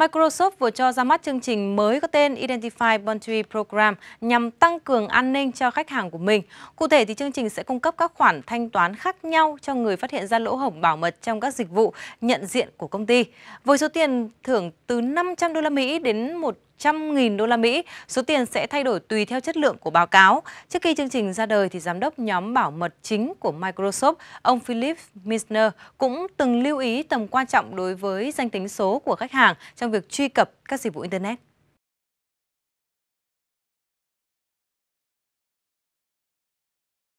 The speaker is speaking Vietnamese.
Microsoft vừa cho ra mắt chương trình mới có tên Identify Bounty Program nhằm tăng cường an ninh cho khách hàng của mình. Cụ thể thì chương trình sẽ cung cấp các khoản thanh toán khác nhau cho người phát hiện ra lỗ hổng bảo mật trong các dịch vụ nhận diện của công ty. Với số tiền thưởng từ 500 đô la Mỹ đến 1 100.000 đô la Mỹ. Số tiền sẽ thay đổi tùy theo chất lượng của báo cáo. Trước khi chương trình ra đời thì giám đốc nhóm bảo mật chính của Microsoft, ông Philip Misner cũng từng lưu ý tầm quan trọng đối với danh tính số của khách hàng trong việc truy cập các dịch vụ internet.